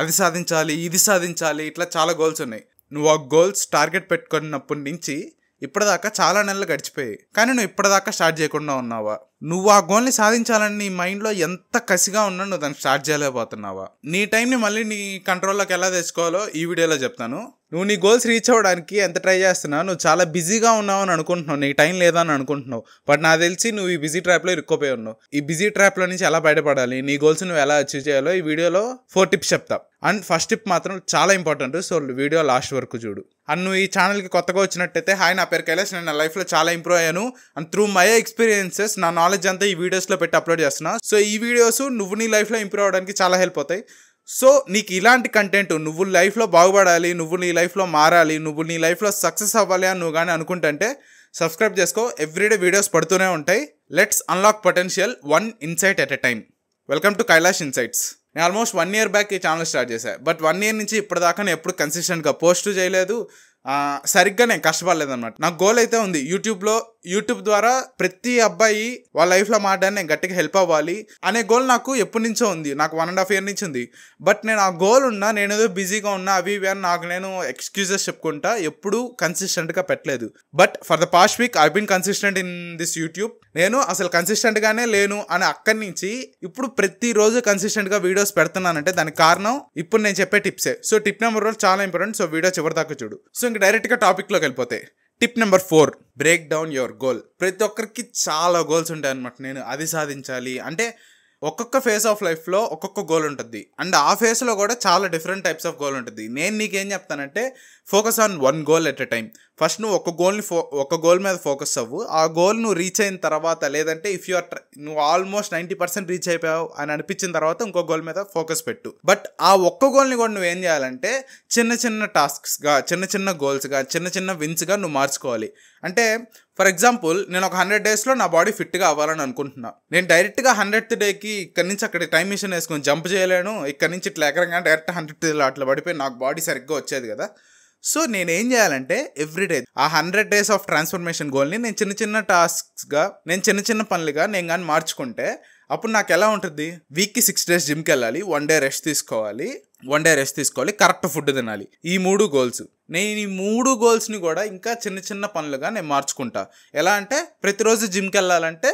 అది సాధించాలి ఇది సాధించాలి ఇట్లా చాలా గోల్స్ ఉన్నాయి నువ్వు ఆ గోల్స్ టార్గెట్ పెట్టుకున్నప్పటి నుంచి ఇప్పటిదాకా చాలా నెలలు గడిచిపోయాయి కానీ నువ్వు ఇప్పటిదాకా స్టార్ట్ చేయకుండా ఉన్నావా నువ్వు ఆ గోల్ని సాధించాలని నీ మైండ్లో ఎంత కసిగా ఉన్నా నువ్వు దాన్ని స్టార్ట్ చేయలేకపోతున్నావా నీ టైంని మళ్ళీ నీ కంట్రోల్లోకి ఎలా తెచ్చుకోవాలో ఈ వీడియోలో చెప్తాను నువ్వు నీ గోల్స్ రీచ్ అవ్వడానికి ఎంత ట్రై చేస్తున్నావు నువ్వు చాలా బిజీగా ఉన్నావు అని అనుకుంటున్నావు నీకు టైం లేదని అనుకుంటున్నావు బట్ నాకు తెలిసి నువ్వు ఈ బిజీ ట్రాప్లో ఇరుక్కుపోయి ఉన్నావు ఈ బిజీ ట్రాప్లో నుంచి ఎలా బయటపడాలి నీ గోల్స్ నువ్వు ఎలా అచీవ్ చేయాలో ఈ వీడియోలో ఫోర్ టిప్స్ చెప్తా అండ్ ఫస్ట్ టిప్ మాత్రం చాలా ఇంపార్టెంట్ సో వీడియో లాస్ట్ వరకు చూడు అండ్ నువ్వు ఈ ఛానల్కి కొత్తగా వచ్చినట్టయితే హాయ్ నా పేరు కైలాస్ నేను నా లైఫ్లో చాలా ఇంప్రూవ్ అయ్యాను అండ్ త్రూ మై ఎక్స్పీరియన్సెస్ నా నాలెడ్జ్ నాలెడ్జ్ అంతా ఈ వీడియోస్లో పెట్టి అప్లోడ్ చేస్తున్నా సో ఈ వీడియోస్ నువ్వు నీ లైఫ్లో ఇంప్రూవ్ అవ్వడానికి చాలా హెల్ప్ అవుతాయి సో నీకు ఇలాంటి కంటెంట్ నువ్వు లైఫ్లో బాగుపడాలి నువ్వు నీ లైఫ్లో మారాలి నువ్వు నీ లైఫ్లో సక్సెస్ అవ్వాలి అని నువ్వు కానీ అనుకుంటుంటే సబ్స్క్రైబ్ చేసుకో ఎవ్రీడే వీడియోస్ పడుతూనే ఉంటాయి let's unlock potential one insight at a time welcome to Kailash insights నేను ఆల్మోస్ట్ వన్ ఇయర్ బ్యాక్ ఈ ఛానల్ స్టార్ట్ చేశాను బట్ వన్ ఇయర్ నుంచి ఇప్పటిదాకా నేను ఎప్పుడు కన్సిస్టెంట్గా పోస్ట్ చేయలేదు సరిగ్గా నేను కష్టపడలేదన్నమాట నాకు గోల్ అయితే ఉంది యూట్యూబ్లో యూట్యూబ్ ద్వారా ప్రతి అబ్బాయి వాళ్ళ లైఫ్లో మాట్లాడి నేను గట్టిగా హెల్ప్ అవ్వాలి అనే గోల్ నాకు ఎప్పటి నుంచో ఉంది నాకు వన్ అండ్ హాఫ్ ఇయర్ నుంచి ఉంది బట్ నేను ఆ గోల్ ఉన్నా నేను ఏదో బిజీగా ఉన్నా అవి ఇవి అని నాకు నేను ఎక్స్క్యూజెస్ చెప్పుకుంటా ఎప్పుడూ కన్సిస్టెంట్గా పెట్టలేదు but for the past week I been consistent in this YouTube నేను అసలు కన్సిస్టెంట్గానే లేను అని అక్కడి నుంచి ఇప్పుడు ప్రతిరోజు కన్సిస్టెంట్గా వీడియోస్ పెడుతున్నానంటే దానికి కారణం ఇప్పుడు నేను చెప్పే టిప్సే సో టిప్ నెంబర్ వన్ చాలా ఇంపార్టెంట్ సో వీడియో చివరి దాకా చూడు సో ఇంక డైరెక్ట్గా టాపిక్లోకి వెళ్ళిపోతే tip number four break down your goal ప్రతి ఒక్కరికి చాలా గోల్స్ ఉంటాయి అనమాట నేను అది సాధించాలి అంటే ఒక్కొక్క ఫేజ్ ఆఫ్ లైఫ్లో ఒక్కొక్క గోల్ ఉంటుంది అండ్ ఆ ఫేజ్లో కూడా చాలా డిఫరెంట్ టైప్స్ ఆఫ్ గోల్ ఉంటుంది నేను నీకేం చెప్తానంటే focus on one goal at a time first నువ్వు ఒక గోల్ని ఫో ఒక గోల్ మీద ఫోకస్ అవ్వు ఆ గోల్ నువ్వు రీచ్ అయిన తర్వాత లేదంటే ఇఫ్ యు ఆర్ నువ్వు ఆల్మోస్ట్ నైంటీ పర్సెంట్ రీచ్ అయిపోయావు అని అనిపించిన తర్వాత ఇంకో గోల్ మీద ఫోకస్ పెట్టు బట్ ఆ ఒక్క గోల్ని కూడా నువ్వు ఏం చేయాలంటే చిన్న చిన్న టాస్క్స్గా చిన్న చిన్న గోల్స్గా చిన్న చిన్న విన్స్గా నువ్వు మార్చుకోవాలి అంటే ఫర్ ఎగ్జాంపుల్ నేను ఒక హండ్రెడ్ డేస్లో నా బాడీ ఫిట్గా అవ్వాలని అనుకుంటున్నా నేను డైరెక్ట్గా హండ్రెడ్ డేకి ఇక్కడ నుంచి అక్కడ టైం మిషన్ వేసుకొని జంప్ చేయలేను ఇక్కడ నుంచి ఇట్లా ఎగరంగా డైరెక్ట్ హండ్రెడ్ డేలో అట్లా పడిపోయి నాకు బాడీ సరిగ్గా వచ్చేది కదా సో నేను ఏం చేయాలంటే ఎవ్రీడే ఆ హండ్రెడ్ డేస్ ఆఫ్ ట్రాన్స్ఫర్మేషన్ గోల్ని నేను చిన్న చిన్న టాస్క్స్గా నేను చిన్న చిన్న పనులుగా నేను కానీ మార్చుకుంటే అప్పుడు నాకు ఎలా ఉంటుంది వీక్కి సిక్స్ డేస్ జిమ్కి వెళ్ళాలి వన్ డే రెస్ట్ తీసుకోవాలి వన్ డే రెస్ట్ తీసుకోవాలి కరెక్ట్ ఫుడ్ తినాలి ఈ మూడు గోల్స్ నేను ఈ మూడు గోల్స్ని కూడా ఇంకా చిన్న చిన్న పనులుగా నేను మార్చుకుంటా ఎలా అంటే ప్రతిరోజు జిమ్కి వెళ్ళాలంటే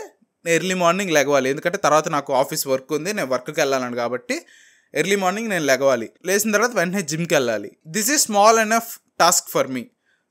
ఎర్లీ మార్నింగ్ లెగవాలి ఎందుకంటే తర్వాత నాకు ఆఫీస్ వర్క్ ఉంది నేను వర్క్కి వెళ్ళాలను కాబట్టి ఎర్లీ మార్నింగ్ నేను లెగవాలి లేచిన తర్వాత వెంటనే జిమ్కి వెళ్ళాలి this is small and task for me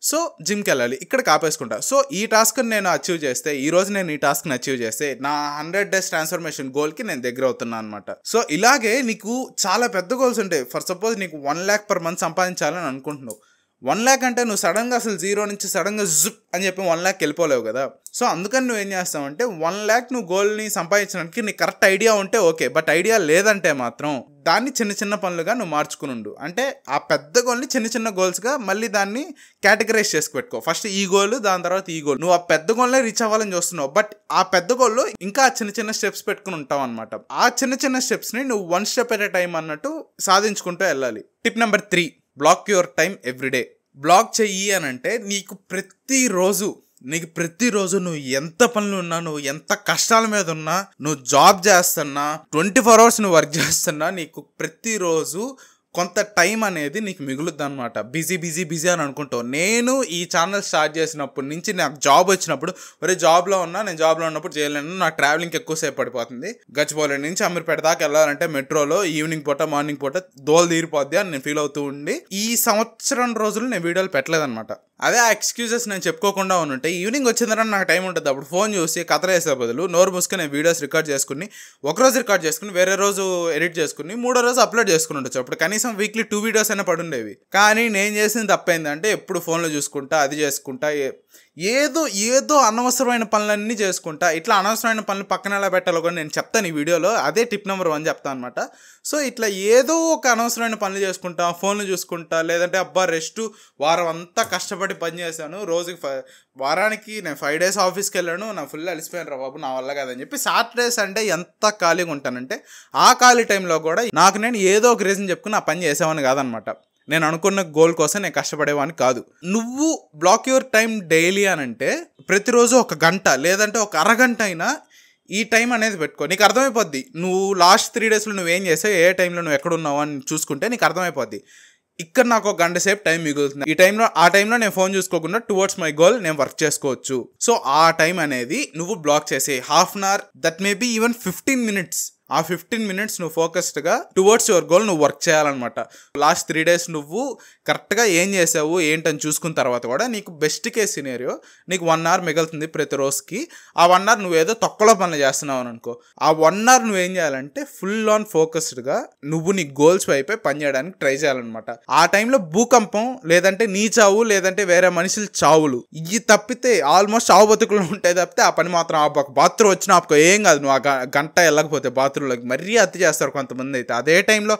so జిమ్కి వెళ్ళాలి ఇక్కడ కాపేసుకుంటా సో ఈ టాస్క్ని నేను అచీవ్ చేస్తే ఈ రోజు నేను ఈ టాస్క్ని అచీవ్ చేస్తే నా హండ్రెడ్ డేస్ ట్రాన్స్ఫర్మేషన్ గోల్కి నేను దగ్గర అవుతున్నా అనమాట సో ఇలాగే నీకు చాలా పెద్ద గోల్స్ ఉంటాయి ఫర్ సపోజ్ నీకు వన్ ల్యాక్ పర్ మంత్ సంపాదించాలని అనుకుంటున్నావు వన్ ల్యాక్ అంటే నువ్వు సడన్గా అసలు జీరో నుంచి సడన్గా జుప్ అని చెప్పి వన్ ల్యాక్ వెళ్ళిపోలేవు కదా సో అందుకని నువ్వు ఏం చేస్తావు అంటే వన్ ల్యాక్ నువ్వు గోల్ని సంపాదించడానికి నీకు కరెక్ట్ ఐడియా ఉంటే ఓకే బట్ ఐడియా లేదంటే మాత్రం దాన్ని చిన్న చిన్న పనులుగా నువ్వు మార్చుకునుండు అంటే ఆ పెద్ద గోల్ని చిన్న చిన్న గోల్స్గా మళ్ళీ దాన్ని కేటగరైజ్ చేసి పెట్టుకో ఫస్ట్ ఈ గోల్ దాని తర్వాత ఈ గోల్ నువ్వు ఆ పెద్ద గోల్నే రీచ్ అవ్వాలని చూస్తున్నావు బట్ ఆ పెద్ద గోల్లో ఇంకా చిన్న చిన్న స్టెప్స్ పెట్టుకుని ఉంటావు అనమాట ఆ చిన్న చిన్న స్టెప్స్ని నువ్వు వన్ స్టెప్ ఎట్ టైం అన్నట్టు సాధించుకుంటూ వెళ్ళాలి tip number three block your time everyday block చెయ్యి అని అంటే నీకు ప్రతిరోజు నీకు ప్రతిరోజు నువ్వు ఎంత పనులు ఉన్నా నువ్వు ఎంత కష్టాల మీద ఉన్నా నువ్వు జాబ్ చేస్తున్నా ట్వంటీ ఫోర్ అవర్స్ నువ్వు వర్క్ చేస్తున్నా నీకు ప్రతిరోజు కొంత టైం అనేది నీకు మిగులుద్ది అనమాట బిజీ బిజీ బిజీ అని అనుకుంటావు నేను ఈ ఛానల్ స్టార్ట్ చేసినప్పటి నుంచి నాకు జాబ్ వచ్చినప్పుడు ఒరే జాబ్లో ఉన్నా నేను జాబ్లో ఉన్నప్పుడు చేయలేను నాకు ట్రావెలింగ్కి ఎక్కువసేపు పడిపోతుంది గచ్చిబౌలి నుంచి అమీర్పేట దాకా వెళ్ళాలంటే మెట్రోలో ఈవినింగ్ పూట మార్నింగ్ పూట దోలు తీరిపోద్ది అని నేను ఫీల్ అవుతూ ఉండి ఈ సంవత్సరం రోజులు నేను వీడియోలు పెట్టలేదనమాట అదే ఆ ఎక్స్క్యూజెస్ నేను చెప్పుకోకుండా ఉంటే ఈవినింగ్ వచ్చిందని నాకు టైం ఉంటుంది అప్పుడు ఫోన్ చూసి కథ వేసే బదులు నోరు మూసుకుని నేను వీడియోస్ రికార్డ్ చేసుకుని ఒకరోజు రికార్డ్ చేసుకుని వేరే రోజు ఎడిట్ చేసుకుని మూడో రోజు అప్లోడ్ చేసుకుని ఉండొచ్చు అప్పుడు కనీసం కనీసం వీక్లీ టూ వీడియోస్ అయినా పడుండేవి కానీ నేను చేసింది తప్పైందంటే ఎప్పుడు ఫోన్లో చూసుకుంటా అది చేసుకుంటా ఏదో ఏదో అనవసరమైన పనులన్నీ చేసుకుంటా ఇట్లా అనవసరమైన పనులు పక్కన ఎలా పెట్టాలో కూడా నేను చెప్తాను ఈ వీడియోలో అదే టిప్ నెంబర్ వన్ చెప్తాను అనమాట సో ఇట్లా ఏదో ఒక అనవసరమైన పనులు చేసుకుంటా ఫోన్లు చూసుకుంటా లేదంటే అబ్బా రెస్ట్ వారం అంతా కష్టపడి పని చేశాను రోజుకి వారానికి నేను ఫైవ్ డేస్ ఆఫీస్కి వెళ్ళాను నా ఫుల్ అలసిపోయాను రా బాబు నా వల్ల కాదని చెప్పి సాటర్డేస్ అంటే ఎంత ఖాళీగా ఉంటానంటే ఆ ఖాళీ టైంలో కూడా నాకు నేను ఏదో ఒక రీజన్ చెప్పుకుని నా పని చేసేవాని కాదనమాట నేను అనుకున్న గోల్ కోసం నేను కష్టపడేవాడిని కాదు నువ్వు బ్లాక్ యువర్ టైం డైలీ అని అంటే ప్రతిరోజు ఒక గంట లేదంటే ఒక అరగంట అయినా ఈ టైం అనేది పెట్టుకో నీకు అర్థమైపోద్ది నువ్వు లాస్ట్ త్రీ డేస్లో నువ్వు ఏం చేసావు ఏ టైంలో నువ్వు ఎక్కడున్నావు అని చూసుకుంటే నీకు అర్థమైపోద్ది ఇక్కడ నాకు ఒక గంట సేపు టైం మిగులుతుంది ఈ టైంలో ఆ టైంలో నేను ఫోన్ చూసుకోకుండా టువర్డ్స్ మై గోల్ నేను వర్క్ చేసుకోవచ్చు సో ఆ టైం అనేది నువ్వు బ్లాక్ చేసే half an hour that may be even fifteen minutes ఆ ఫిఫ్టీన్ మినిట్స్ నువ్వు ఫోకస్డ్గా టువర్డ్స్ యువర్ గోల్ నువ్వు వర్క్ చేయాలన్నమాట లాస్ట్ త్రీ డేస్ నువ్వు కరెక్ట్గా ఏం చేసావు ఏంటని చూసుకున్న తర్వాత కూడా నీకు బెస్ట్ కేస్ సినేరియో నీకు వన్ అవర్ మిగులుతుంది ప్రతి రోజుకి ఆ వన్ అవర్ నువ్వేదో తొక్కలో పనులు చేస్తున్నావు అని అనుకో ఆ వన్ అవర్ నువ్వేం చేయాలంటే ఫుల్ ఆన్ ఫోకస్డ్గా నువ్వు నీ గోల్స్ వైపే పనిచేయడానికి ట్రై చేయాలన్నమాట ఆ టైంలో భూకంపం లేదంటే నీ చావు లేదంటే వేరే మనుషుల చావులు ఇవి తప్పితే ఆల్మోస్ట్ చావు బతుకులు ఉంటాయి తప్పితే ఆ పని మాత్రం ఆ బాత్రూమ్ వచ్చిన ఏం కాదు నువ్వు ఆ గంట వెళ్ళకపోతే బాత్రూమ్ రాత్రులకు మరీ అత్తి చేస్తారు కొంతమంది అయితే అదే టైంలో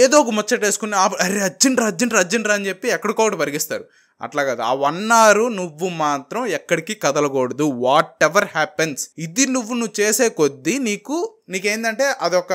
ఏదో ఒక ముచ్చట వేసుకుని అరే రా అర్జెంట్ రా అని చెప్పి ఎక్కడికోటి పరిగిస్తారు అట్లా కాదు ఆ వన్ అవర్ నువ్వు మాత్రం ఎక్కడికి కదలకూడదు వాట్ ఎవర్ హ్యాపెన్స్ ఇది నువ్వు నువ్వు చేసే కొద్దీ నీకు నీకేంటంటే అదొక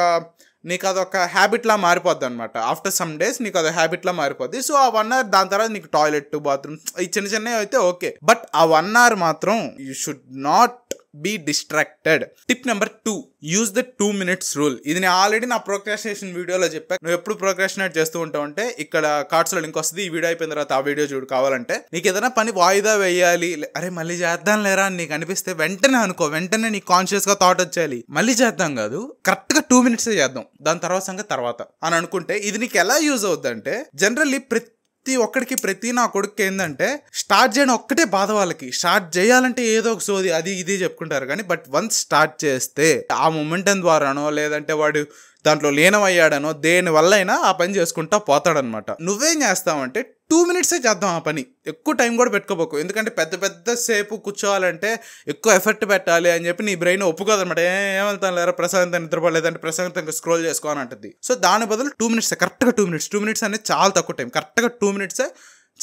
నీకు అదొక హ్యాబిట్లా మారిపోద్ది అనమాట ఆఫ్టర్ సమ్ డేస్ నీకు అదొక హ్యాబిట్లా మారిపోద్ది సో ఆ వన్ అవర్ దాని తర్వాత నీకు టాయిలెట్ బాత్రూమ్ ఈ చిన్న చిన్నవి అయితే ఓకే బట్ ఆ వన్ అవర్ మాత్రం you should not be distracted tip number two use the two minutes rule ఇది నేను ఆల్రెడీ నా ప్రోక్రాస్టినేషన్ వీడియోలో చెప్పా నువ్వు ఎప్పుడు ప్రోక్రాస్టినేట్ చేస్తూ ఉంటావు అంటే ఇక్కడ కార్డ్స్లో లింక్ వస్తుంది ఈ వీడియో అయిపోయిన తర్వాత ఆ వీడియో చూడు కావాలంటే నీకు ఏదైనా పని వాయిదా వేయాలి అరే మళ్ళీ చేద్దాం లేరా అని నీకు అనిపిస్తే వెంటనే అనుకో వెంటనే నీ కాన్షియస్ గా థాట్ వచ్చేయాలి మళ్ళీ చేద్దాం కాదు కరెక్ట్ గా టూ మినిట్స్ చేద్దాం దాని తర్వాత సంగతి తర్వాత అని అనుకుంటే ఇది నీకు ఎలా యూజ్ అవుద్ది అంటే జనరల్లీ ప్రతి ప్రతి ఒక్కడికి ప్రతి నా కొడుకు ఏంటంటే స్టార్ట్ చేయడం ఒక్కటే బాధ వాళ్ళకి స్టార్ట్ చేయాలంటే ఏదో ఒక సోది అది ఇది చెప్పుకుంటారు కానీ బట్ వన్స్ స్టార్ట్ చేస్తే ఆ మొమెంటం ద్వారానో లేదంటే వాడు దాంట్లో లేనమయ్యాడనో దేనివల్ల అయినా ఆ పని చేసుకుంటా పోతాడనమాట నువ్వేం చేస్తావంటే టూ మినిట్సే చేద్దాం ఆ పని ఎక్కువ టైం కూడా పెట్టుకోబోకు ఎందుకంటే పెద్ద పెద్ద సేపు కూర్చోవాలంటే ఎక్కువ ఎఫర్ట్ పెట్టాలి అని చెప్పి నీ బ్రెయిన్ ఒప్పుకోదనమాట ఏమంటాను లేరా ప్రశాంతం నిద్రపోలేదంటే ప్రశాంతంగా స్క్రోల్ చేసుకోవాలని అని అంటుంది సో దాని బదులు టూ మినిట్స్ కరెక్ట్గా టూ మినిట్స్ టూ మినిట్స్ అనేది చాలా తక్కువ టైం కరెక్ట్గా టూ మినిట్సే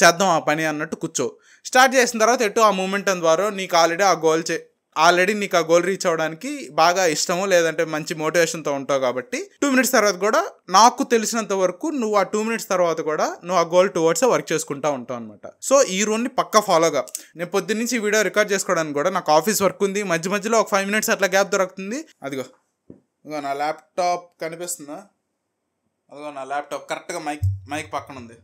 చేద్దాం ఆ పని అన్నట్టు కూర్చో స్టార్ట్ చేసిన తర్వాత ఎటు ఆ మూమెంట్ ద్వారా నీకు ఆల్రెడీ ఆ గోల్ చే ఆల్రెడీ నీకు ఆ గోల్ రీచ్ అవ్వడానికి బాగా ఇష్టము లేదంటే మంచి మోటివేషన్తో ఉంటావు కాబట్టి టూ మినిట్స్ తర్వాత కూడా నాకు తెలిసినంత వరకు నువ్వు ఆ టూ మినిట్స్ తర్వాత కూడా నువ్వు ఆ గోల్ టువర్డ్స్ వర్క్ చేసుకుంటా ఉంటావు అనమాట సో ఈ రూల్ని పక్క ఫాలోగా నేను పొద్దున్న నుంచి వీడియో రికార్డ్ చేసుకోవడానికి కూడా నాకు ఆఫీస్ వర్క్ ఉంది మధ్య మధ్యలో ఒక ఫైవ్ మినిట్స్ అట్లా గ్యాప్ దొరుకుతుంది అదిగో ఇదిగో నా ల్యాప్టాప్ కనిపిస్తుందా అదిగో నా ల్యాప్టాప్ కరెక్ట్గా మైక్ మైక్ పక్కన ఉంది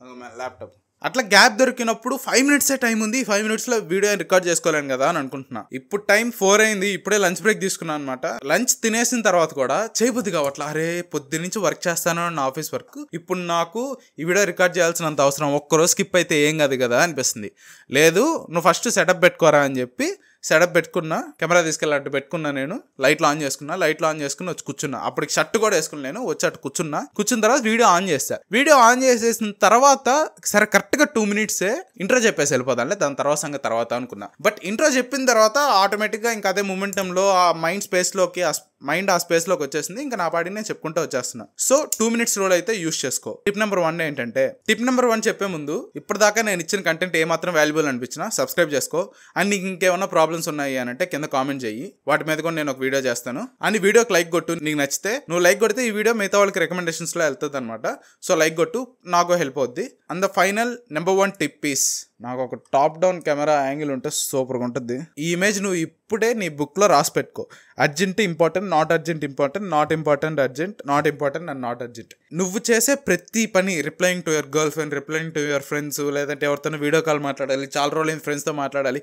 అదిగో ల్యాప్టాప్ అట్లా గ్యాప్ దొరికినప్పుడు ఫైవ్ మినిట్సే టైం ఉంది ఫైవ్ మినిట్స్లో వీడియో రికార్డ్ చేసుకోలేను కదా అని అనుకుంటున్నా ఇప్పుడు టైం ఫోర్ అయింది ఇప్పుడే లంచ్ బ్రేక్ తీసుకున్నాను అనమాట లంచ్ తినేసిన తర్వాత కూడా చేయబుద్ది కావట్లా అరే పొద్దు నుంచి వర్క్ చేస్తాను నా ఆఫీస్ వర్క్ ఇప్పుడు నాకు ఈ వీడియో రికార్డ్ చేయాల్సినంత అవసరం ఒక్కరోజు స్కిప్ అయితే ఏం కాదు కదా అనిపిస్తుంది లేదు నువ్వు ఫస్ట్ సెటప్ పెట్టుకోరా అని చెప్పి సెటప్ పెట్టుకున్నా కెమెరా తీసుకెళ్ళి అటు పెట్టుకున్నా నేను లైట్లు ఆన్ చేసుకున్నా లైట్లు ఆన్ చేసుకుని వచ్చి కూర్చున్నా అప్పటికి షర్ట్ కూడా వేసుకుని నేను వచ్చి అటు కూర్చున్నా కూర్చున్న తర్వాత వీడియో ఆన్ చేస్తా వీడియో ఆన్ చేసేసిన తర్వాత సరే కరెక్ట్గా టూ మినిట్సే ఇంట్రో చెప్పేసి వెళ్ళిపోదాంలే దాని తర్వాత సంగతి తర్వాత అనుకున్నా బట్ ఇంట్రో చెప్పిన తర్వాత ఆటోమేటిక్గా ఇంకా అదే మూమెంటంలో ఆ మైండ్ స్పేస్లోకి మైండ్ ఆ స్పేస్లోకి వచ్చేసింది ఇంకా నా పాటిని నేను చెప్పుకుంటూ వచ్చేస్తున్నా సో టూ మినిట్స్ రోల్ అయితే యూస్ చేసుకో టిప్ నెంబర్ వన్ ఏంటంటే టిప్ నెంబర్ వన్ చెప్పే ముందు ఇప్పటిదాకా నేను ఇచ్చిన కంటెంట్ ఏ మాత్రం వాల్యుబుల్ అనిపించినా సబ్స్క్రైబ్ చేసుకో అండ్ నీకు ఇంకేమైనా ప్రాబ్లమ్స్ ఉన్నాయి అని అంటే కింద కామెంట్ చేయి వాటి మీద కూడా నేను ఒక వీడియో చేస్తాను అండ్ వీడియోకి లైక్ కొట్టు నీకు నచ్చితే నువ్వు లైక్ కొడితే ఈ వీడియో మిగతా వాళ్ళకి రికమెండేషన్స్లో వెళ్తుంది అనమాట సో లైక్ కొట్టు నాకు హెల్ప్ అవుద్ది and the final number one tip is నాకు ఒక టాప్ డౌన్ కెమెరా యాంగిల్ ఉంటే సూపర్గా ఉంటుంది ఈ ఇమేజ్ నువ్వు ఇప్పుడే నీ బుక్లో రాసి పెట్టుకో urgent important not urgent important not important urgent not important and not urgent నువ్వు చేసే ప్రతి పని replying to your girlfriend replying to your friends లేదంటే ఎవరితోనో వీడియో కాల్ మాట్లాడాలి చాలా రోజులు ఫ్రెండ్స్తో మాట్లాడాలి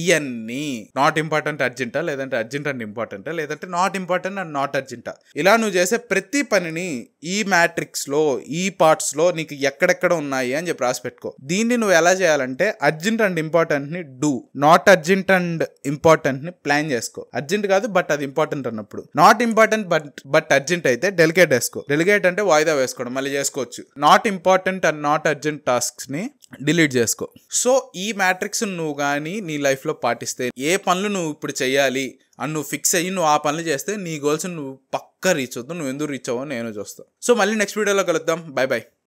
ఇవన్నీ నాట్ ఇంపార్టెంట్ అర్జెంటా లేదంటే అర్జెంట్ అండ్ ఇంపార్టెంటా లేదంటే నాట్ ఇంపార్టెంట్ అండ్ నాట్ అర్జెంటా ఇలా నువ్వు చేసే ప్రతి పనిని ఈ మ్యాట్రిక్స్లో ఈ పార్ట్స్లో నీకు ఎక్కడెక్కడ ఉన్నాయి అని చెప్పి రాసి పెట్టుకో దీన్ని నువ్వు ఎలా చేయాలంటే అర్జెంట్ అండ్ ఇంపార్టెంట్ని డూ నాట్ అర్జెంట్ అండ్ ఇంపార్టెంట్ని ప్లాన్ చేసుకో అర్జెంట్ కాదు బట్ అది ఇంపార్టెంట్ అన్నప్పుడు not important but but urgent అయితే డెలికేట్ వేసుకో డెలిగేట్ అంటే వాయిదా వేసుకోవడం మళ్ళీ చేసుకోవచ్చు not important and not urgent టాస్క్స్ని డిలీట్ చేసుకో సో ఈ మ్యాట్రిక్స్ నువ్వు కానీ నీ లైఫ్లో పాటిస్తే ఏ పనులు నువ్వు ఇప్పుడు చేయాలి అని నువ్వు ఫిక్స్ అయ్యి నువ్వు ఆ పనులు చేస్తే నీ గోల్స్ నువ్వు పక్క రీచ్ అవుతావు నువ్వు ఎందుకు రీచ్ అవ్వో నేను చూస్తావు సో మళ్ళీ నెక్స్ట్ వీడియోలో కలుద్దాం బాయ్ బాయ్